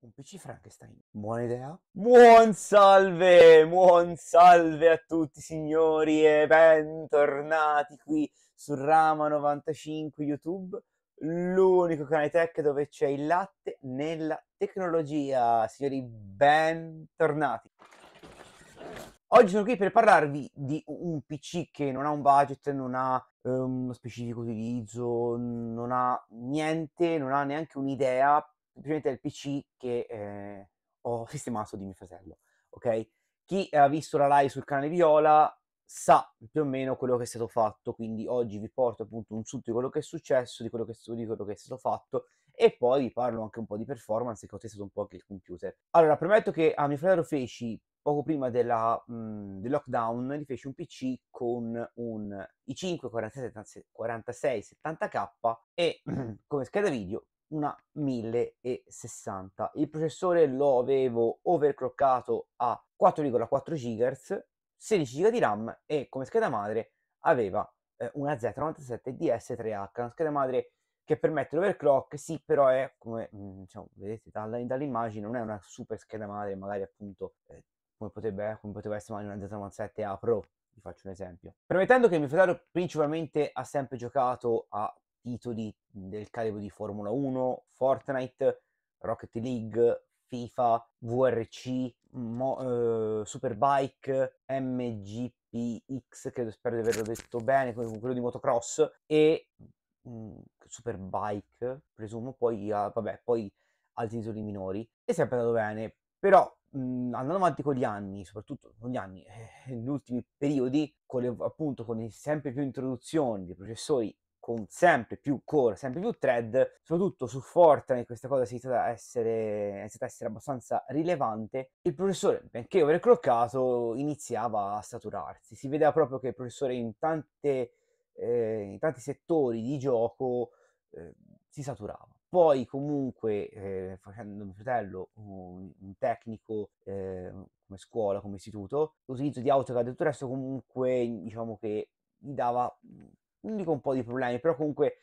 Un PC Frankenstein. Buona idea? Buon salve, buon salve a tutti signori e bentornati qui su Rama 95 YouTube, l'unico canale tech dove c'è il latte nella tecnologia. Signori, bentornati. Oggi sono qui per parlarvi di un PC che non ha un budget, non ha eh, uno specifico utilizzo, non ha niente, non ha neanche un'idea semplicemente il PC che eh, ho sistemato di mio fratello, ok? Chi ha visto la live sul canale Viola sa più o meno quello che è stato fatto, quindi oggi vi porto appunto un sunto di quello che è successo, di quello che, di quello che è stato fatto e poi vi parlo anche un po' di performance che ho testato un po' anche il computer. Allora, premetto che a ah, mio fratello feci poco prima della, mh, mm, del lockdown, gli feci un PC con un i5 4670 k e come scheda video una 1060. Il processore lo avevo overclockato a 4,4 GHz, 16 GB di RAM e come scheda madre aveva eh, una Z97DS3H, una scheda madre che permette l'overclock, sì, però è come mm, diciamo, vedete dalla, dall'immagine, non è una super scheda madre, magari appunto eh, come, potrebbe, come poteva essere una Z97A Pro vi faccio un esempio. Permettendo che mio fratello principalmente ha sempre giocato a titoli del calibro di Formula 1, Fortnite, Rocket League, FIFA, VRC, Mo, eh, Superbike, MGPX, credo spero di averlo detto bene, come quello di motocross, e mh, mm, Superbike, presumo, poi, ah, vabbè, poi altri titoli minori. E sempre andato bene, però mh, mm, andando avanti con gli anni, soprattutto con gli anni, eh, negli ultimi periodi, con le, appunto con le sempre più introduzioni dei processori con sempre più core, sempre più thread, soprattutto su Fortnite questa cosa è iniziata a essere, abbastanza rilevante, il professore, benché overclockato, iniziava a saturarsi. Si vedeva proprio che il professore in, tante, eh, in tanti settori di gioco eh, si saturava. Poi comunque, eh, facendo mio fratello un, un tecnico eh, come scuola, come istituto, l'utilizzo di AutoCAD e tutto il resto comunque diciamo che gli dava non dico un po' di problemi, però comunque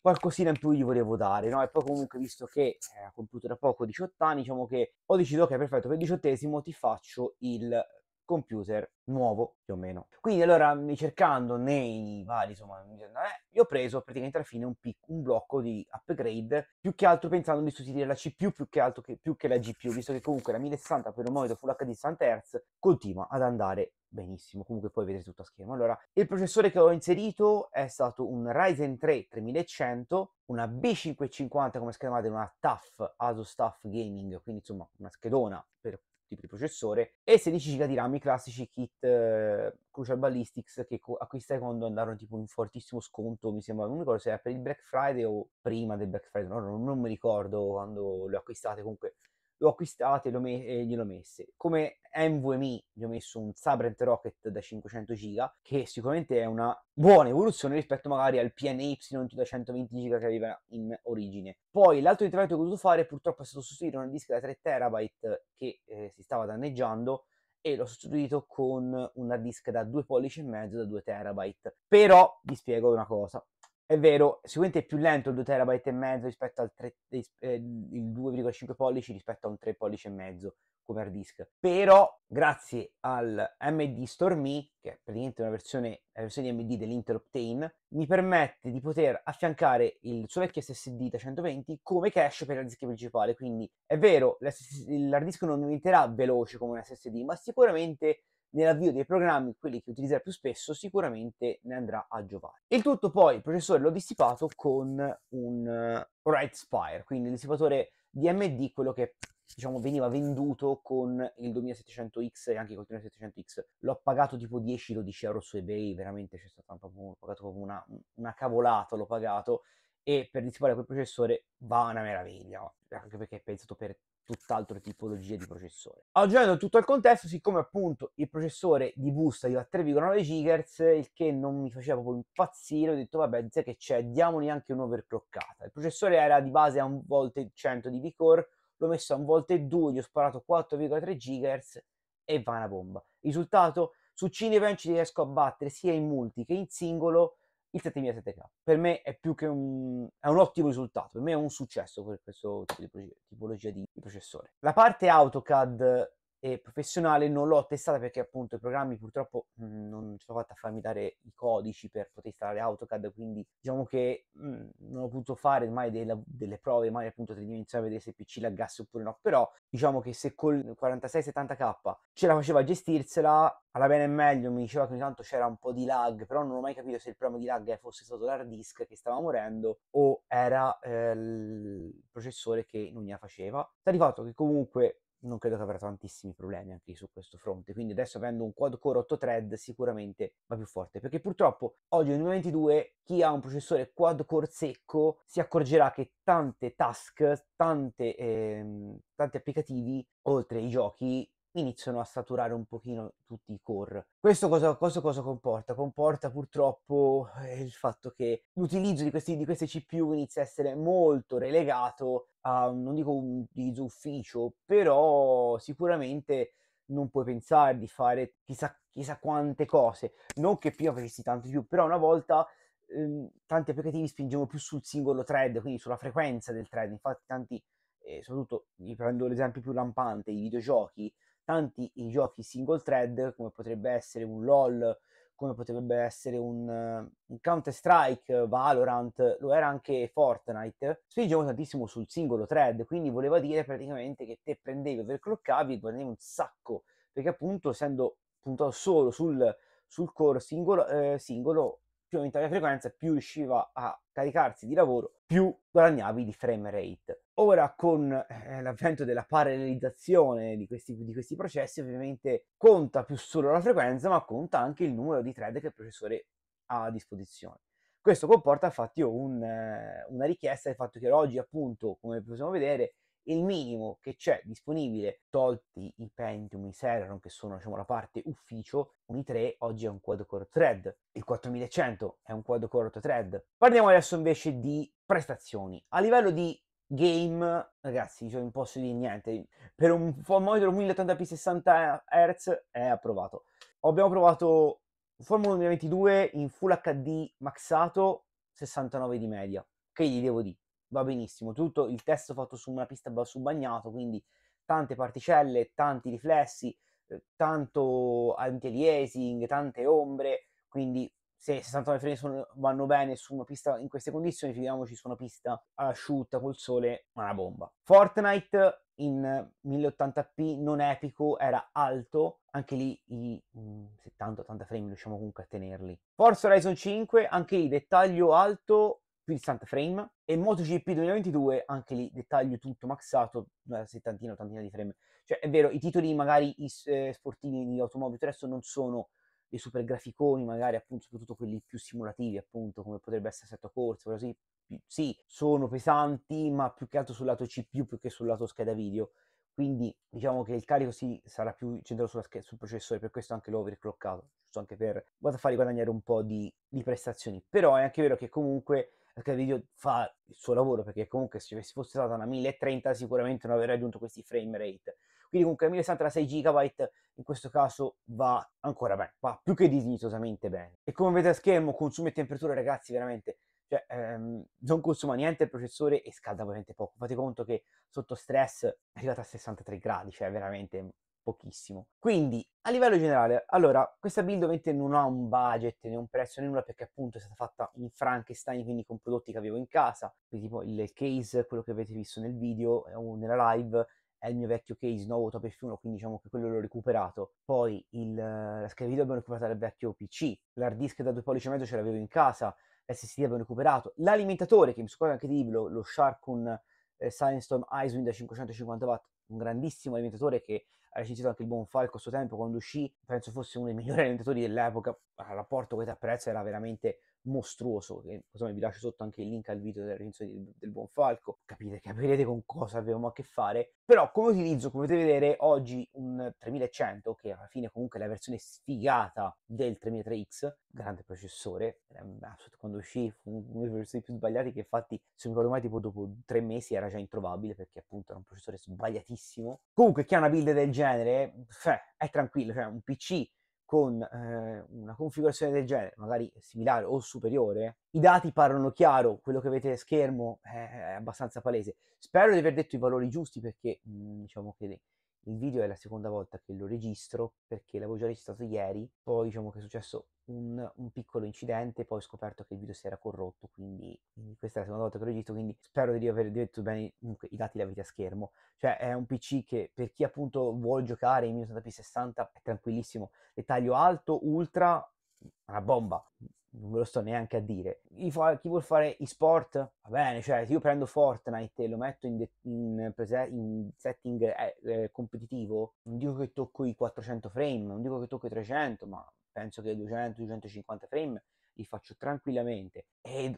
qualcosina in più gli volevo dare, no? E poi comunque, visto che ha eh, compiuto da poco 18 anni, diciamo che ho deciso, ok, perfetto, per il diciottesimo ti faccio il computer nuovo più o meno. Quindi allora ricercando nei vari, insomma, eh, io ho preso praticamente alla fine un, pic- un, blocco di upgrade, più che altro pensando di sostituire la CPU più che altro che, più che la GPU, visto che comunque la 1060 per un monitor Full HD 60 Hz continua ad andare benissimo, comunque poi vedete tutto a schermo. Allora, il processore che ho inserito è stato un Ryzen 3 3100, una B550 come schermata, madre, una TAF, ASUS TAF Gaming, quindi insomma una schedona per tipo di processore e 16 giga di RAM, i classici kit eh, Crucial Ballistics che co- acquistai quando andarono tipo in fortissimo sconto, mi sembra, non mi ricordo se era per il Black Friday o prima del Black Friday, no, non, non mi ricordo quando le acquistate, comunque l'ho acquistato e, l'ho me- gliel'ho messe. Come NVMe gli ho messo un Sabrent Rocket da 500 giga, che sicuramente è una buona evoluzione rispetto magari al PNY da 120 giga che aveva in origine. Poi l'altro intervento che ho dovuto fare purtroppo è stato sostituire una disca da 3 terabyte che eh, si stava danneggiando e l'ho sostituito con una disca da 2 pollici e mezzo da 2 terabyte. Però vi spiego una cosa, è vero, sicuramente è più lento il 2 terabyte e mezzo rispetto al 3, eh, il 2,5 pollici rispetto a un 3 pollici e mezzo come hard disk. Però grazie al MD Stormy, che è praticamente una versione, una versione di MD dell'Intel Optane, mi permette di poter affiancare il suo vecchio SSD da 120 come cache per l'hard disk principale. Quindi è vero, l'hard disk non diventerà veloce come un SSD, ma sicuramente nell'avvio dei programmi, quelli che utilizzerà più spesso, sicuramente ne andrà a giovare. Il tutto poi il processore l'ho dissipato con un uh, eh, Right Spire, quindi il dissipatore DMD, quello che diciamo veniva venduto con il 2700X e anche con il 3700X. L'ho pagato tipo 10-12 euro su eBay, veramente c'è stato un, ho pagato proprio una, una cavolata, l'ho pagato e per dissipare quel processore va una meraviglia, oh, anche perché è pensato per tutt'altro tipologia di processore. Aggiungendo tutto il contesto, siccome appunto il processore di boost arriva a 3,9 GHz, il che non mi faceva proprio impazzire, ho detto vabbè, sai che c'è, diamogli anche un'overclockata. Il processore era di base a un volte 100 di P-Core, l'ho messo a un volte 2, gli ho sparato 4,3 GHz e va una bomba. Risultato, su Cinebench riesco a battere sia in multi che in singolo il 7700 Per me è più che un, è un ottimo risultato, per me è un successo per questo tipo di tipologia di processore. La parte AutoCAD eh, professionale non l'ho testata perché appunto i programmi purtroppo mh, mm, non sono fatta a farmi dare i codici per poter installare AutoCAD, quindi diciamo che mh, mm, non ho potuto fare mai della, delle prove, mai appunto tridimensionali, vedere se il PC laggasse oppure no, però diciamo che se col 4670K ce la faceva a gestirsela, alla bene e meglio mi diceva che ogni tanto c'era un po' di lag, però non ho mai capito se il problema di lag fosse stato l'hard disk che stava morendo o era eh, il processore che non gliela faceva. Sta di fatto che comunque non credo che avrà tantissimi problemi anche su questo fronte. Quindi adesso avendo un quad-core 8 thread sicuramente va più forte, perché purtroppo oggi nel 2022 chi ha un processore quad-core secco si accorgerà che tante task, tante, ehm, tanti applicativi, oltre ai giochi, iniziano a saturare un pochino tutti i core. Questo cosa, cosa, cosa comporta? Comporta purtroppo eh, il fatto che l'utilizzo di, questi, di queste CPU inizia a essere molto relegato a, non dico un utilizzo ufficio, però sicuramente non puoi pensare di fare chissà, chissà quante cose. Non che prima facessi tanto più, però una volta ehm, tanti applicativi spingevano più sul singolo thread, quindi sulla frequenza del thread. Infatti tanti, eh, soprattutto, vi prendo l'esempio più lampante, i videogiochi, tanti i giochi single thread, come potrebbe essere un LOL, come potrebbe essere un, eh, un Counter-Strike, Valorant, lo era anche Fortnite, spingevo tantissimo sul singolo thread, quindi voleva dire praticamente che te prendevi, overclockavi e guadagnavi un sacco, perché appunto essendo puntato solo sul, sul core singolo, eh, singolo più aumentava la frequenza, più riusciva a caricarsi di lavoro più guadagnavi di frame rate. Ora con eh, l'avvento della parallelizzazione di questi, di questi processi ovviamente conta più solo la frequenza ma conta anche il numero di thread che il processore ha a disposizione. Questo comporta infatti un, eh, una richiesta del fatto che oggi appunto come possiamo vedere il minimo che c'è disponibile, tolti i Pentium, i Celeron che sono diciamo, la parte ufficio, un i3 oggi è un quad core thread, il 4100 è un quad core thread. Parliamo adesso invece di prestazioni. A livello di game, ragazzi, cioè non posso dire niente, per un monitor 1080p 60 Hz è approvato. Abbiamo provato Formula 2022 in Full HD maxato 69 di media. Che gli devo dire? va benissimo. Tutto il testo fatto su una pista su bagnato, quindi tante particelle, tanti riflessi, eh, tanto anti-aliasing, tante ombre, quindi se 69 frame sono, vanno bene su una pista in queste condizioni, figuriamoci su una pista asciutta col sole, ma una bomba. Fortnite in 1080p non epico era alto, anche lì i 70-80 mm, frame riusciamo comunque a tenerli. Forza Horizon 5, anche lì dettaglio alto, più di 60 frame e MotoGP 2022 anche lì dettaglio tutto maxato una settantina, ottantina di frame cioè è vero, i titoli magari eh, sportivi di automobili adesso non sono dei super graficoni magari appunto soprattutto quelli più simulativi appunto come potrebbe essere Assetto Corsa così sì, sono pesanti ma più che altro sul lato CPU più che sul lato scheda video quindi diciamo che il carico sì, sarà più centrato sch- sul processore, per questo anche l'ho overclockato, giusto anche per vado a fargli guadagnare un po' di, di prestazioni. Però è anche vero che comunque perché il video fa il suo lavoro perché comunque se avessi fosse stata una 1030 sicuramente non avrei raggiunto questi frame rate quindi comunque 1066 GB in questo caso va ancora bene va più che dignitosamente bene e come vedete a schermo consuma e temperatura ragazzi veramente cioè ehm, non consuma niente il processore e scalda veramente poco fate conto che sotto stress è arrivato a 63 gradi cioè veramente pochissimo. Quindi, a livello generale, allora, questa build ovviamente non ha un budget né un prezzo né nulla perché appunto è stata fatta in Frankenstein, quindi con prodotti che avevo in casa, quindi tipo il case, quello che avete visto nel video o nella live, è il mio vecchio case nuovo Top F1, quindi diciamo che quello l'ho recuperato. Poi il, la scheda video l'abbiamo recuperata dal vecchio PC, l'hard disk da 2 pollici e mezzo ce l'avevo in casa, l'SSD l'abbiamo recuperato, l'alimentatore, che mi scordo anche di dirlo, lo Sharkun eh, Silenstorm Icewind da 550 watt, un grandissimo alimentatore che ha recensito anche il buon Falco a suo tempo quando uscì, penso fosse uno dei migliori alimentatori dell'epoca, il rapporto qualità-prezzo era veramente mostruoso. che insomma, vi lascio sotto anche il link al video della recensione del, del Buon Falco. Capite, capirete con cosa avevamo a che fare. Però come utilizzo, come potete vedere, oggi un 3100, che alla fine comunque è la versione sfigata del 3300X, grande processore, quando uscì uno dei processori più sbagliati che infatti, se mi ricordo mai, tipo dopo tre mesi era già introvabile perché appunto era un processore sbagliatissimo. Comunque chi ha una build del genere, eh, è tranquillo, cioè un PC con eh, una configurazione del genere, magari similare o superiore, i dati parlano chiaro, quello che avete a schermo eh, è abbastanza palese. Spero di aver detto i valori giusti perché mh, mm, diciamo che il video è la seconda volta che lo registro perché l'avevo già registrato ieri, poi diciamo che è successo un, un piccolo incidente, poi ho scoperto che il video si era corrotto, quindi, quindi questa è la seconda volta che lo registro, quindi spero di aver detto bene, comunque i dati li avete a schermo, cioè è un PC che per chi appunto vuole giocare in 1080p 60 è tranquillissimo, dettaglio alto, ultra, una bomba, non ve lo sto neanche a dire. Chi, fa, chi vuol fare e-sport, va bene, cioè se io prendo Fortnite e lo metto in, de- in, prese- in setting eh, eh, competitivo, non dico che tocco i 400 frame, non dico che tocco i 300, ma penso che 200-250 frame li faccio tranquillamente e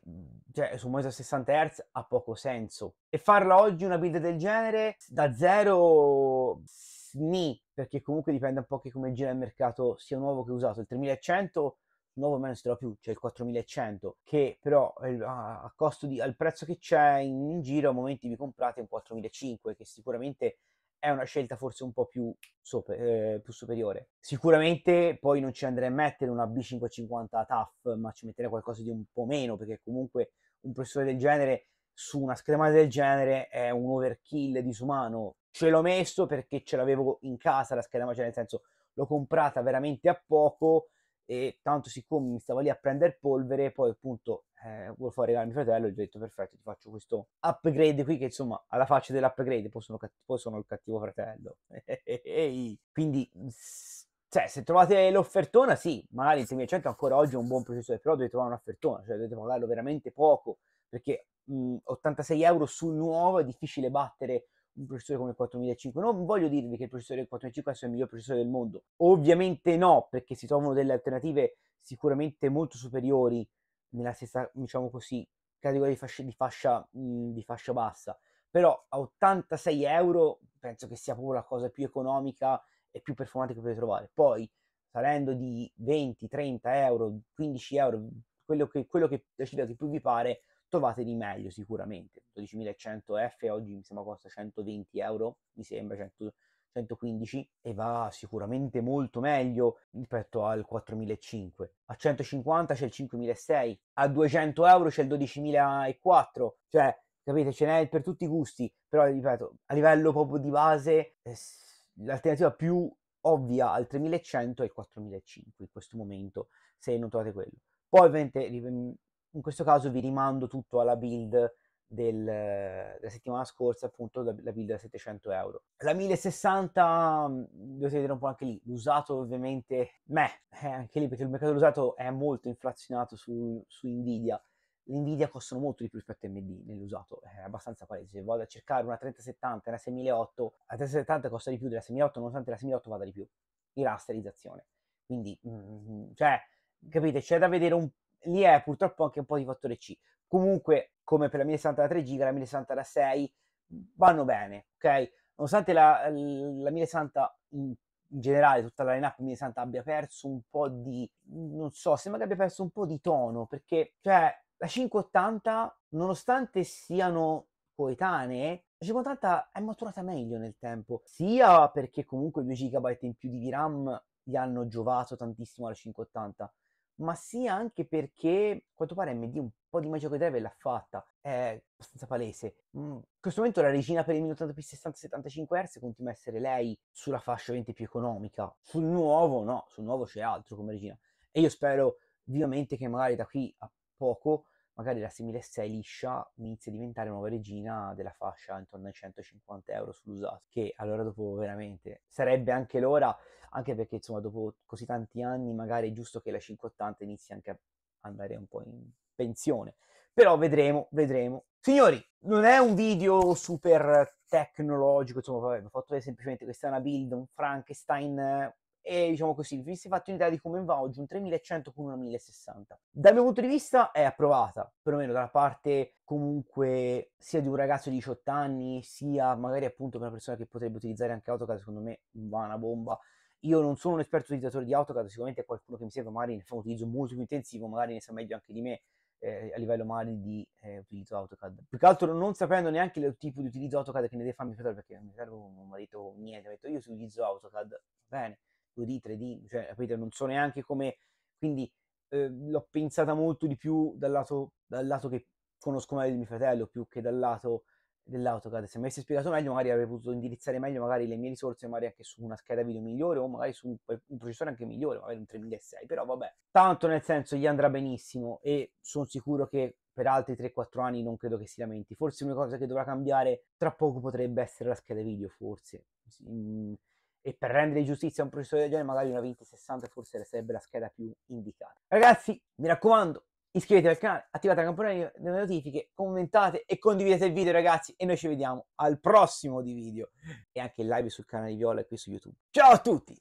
cioè, su a 60 Hz ha poco senso e farla oggi una build del genere da zero sni perché comunque dipende un po' che come gira il mercato sia nuovo che usato il 3100 nuovo meno si trova più, cioè il 4100 che però a costo di, al prezzo che c'è in, in giro a momenti vi comprate un 4500 che sicuramente è una scelta forse un po' più, super, eh, più superiore. Sicuramente poi non ci andrei a mettere una B550 TAF, ma ci metterei qualcosa di un po' meno, perché comunque un professore del genere su una schermata del genere è un overkill disumano. Ce l'ho messo perché ce l'avevo in casa la schermata, cioè nel senso l'ho comprata veramente a poco e tanto siccome mi stava lì a prendere polvere, poi appunto eh, volevo fare regalare a mio fratello, gli ho detto perfetto, ti faccio questo upgrade qui che insomma alla faccia dell'upgrade poi sono, poi sono il cattivo fratello. Quindi cioè, se trovate l'offertona, sì, magari il 600 ancora oggi è un buon processore, però dovete trovare un'offertona, cioè dovete pagarlo veramente poco, perché mh, 86 euro su nuovo è difficile battere un processore come il 4005. Non voglio dirvi che il processore del 4005 sia il miglior processore del mondo. Ovviamente no, perché si trovano delle alternative sicuramente molto superiori nella stessa, diciamo così, categoria di fascia, di fascia, mh, mm, di fascia bassa. Però a 86 euro penso che sia proprio la cosa più economica e più performante che potete trovare. Poi, salendo di 20, 30 euro, 15 euro, quello che, quello che, la cifra che più vi pare, trovate di meglio sicuramente. 12.100 F oggi mi sembra costa 120 euro, mi sembra 100, 115 e va sicuramente molto meglio rispetto al 4.500. A 150 c'è il 5.600, a 200 euro c'è il 12.004, cioè capite ce n'è per tutti i gusti, però ripeto, a livello proprio di base eh, l'alternativa più ovvia al 3100 è il 4500 in questo momento se non trovate quello. Poi ovviamente mhmm, in questo caso vi rimando tutto alla build del, della settimana scorsa, appunto la, build da 700 euro. La 1060 dovete vedere un po' anche lì, l'usato ovviamente, meh, eh, anche lì perché il mercato dell'usato è molto inflazionato su, su Nvidia. L'Nvidia costano molto di più rispetto a MD nell'usato, è abbastanza palese. Se vado a cercare una 3070 e una 6008, la 3070 costa di più della 6008, nonostante la 6008 vada di più in rasterizzazione. Quindi, mm, cioè, capite? C'è da vedere un... Lì è purtroppo anche un po' di fattore C. Comunque, come per la 1060 da 3 GB, la 1060 da 6 vanno bene, ok? Nonostante la, la 1060 in in generale tutta la lineup mi abbia perso un po' di non so, sembra che abbia perso un po' di tono perché cioè la 580 nonostante siano coetanee la 580 è maturata meglio nel tempo, sia perché comunque 2 GB in più di RAM gli hanno giovato tantissimo alla 580, ma sia anche perché, a quanto pare, MD un po' di Magic Drive l'ha fatta, è abbastanza palese. Mm, in questo momento la regina per il 1080p 60-75Hz continua a essere lei sulla fascia 20 più economica, sul nuovo no, sul nuovo c'è altro come regina. E io spero vivamente che magari da qui a poco magari la 6006 liscia inizia a diventare nuova regina della fascia intorno ai 150 euro sull'usato, che allora dopo veramente sarebbe anche l'ora, anche perché insomma dopo così tanti anni magari è giusto che la 580 inizi anche a andare un po' in pensione, però vedremo, vedremo. Signori, non è un video super tecnologico, insomma vabbè, ho fatto semplicemente questa è una build, un Frankenstein e diciamo così, vi siete fatti un'idea di come va oggi un 3100 con una 1060. Dal mio punto di vista è approvata, perlomeno dalla parte comunque sia di un ragazzo di 18 anni, sia magari appunto per una persona che potrebbe utilizzare anche AutoCAD, secondo me va una bomba. Io non sono un esperto utilizzatore di AutoCAD, sicuramente è qualcuno che mi segue, magari ne fa un utilizzo molto più intensivo, magari ne sa meglio anche di me. Eh, a livello male di eh, utilizzo AutoCAD. Più che altro non sapendo neanche il tipo di utilizzo AutoCAD che ne deve fare mio fratello, perché mio fratello non mi ha detto niente, ha detto io utilizzo AutoCAD, bene, 2D, 3D, cioè, capite, non so neanche come... Quindi eh, l'ho pensata molto di più dal lato, dal lato che conosco meglio di mio fratello, più che dal lato dell'AutoCAD. Se mi avessi spiegato meglio, magari avrei potuto indirizzare meglio magari le mie risorse, magari anche su una scheda video migliore o magari su un processore anche migliore, magari un 3006, però vabbè. Tanto nel senso gli andrà benissimo e sono sicuro che per altri 3-4 anni non credo che si lamenti. Forse una cosa che dovrà cambiare tra poco potrebbe essere la scheda video, forse. Sì mm, e per rendere giustizia a un professore del genere magari una 2060 forse sarebbe la scheda più indicata. Ragazzi, mi raccomando, iscrivetevi al canale, attivate la campanella delle notifiche, commentate e condividete il video ragazzi e noi ci vediamo al prossimo di video e anche in live sul canale Viola e qui su YouTube. Ciao a tutti!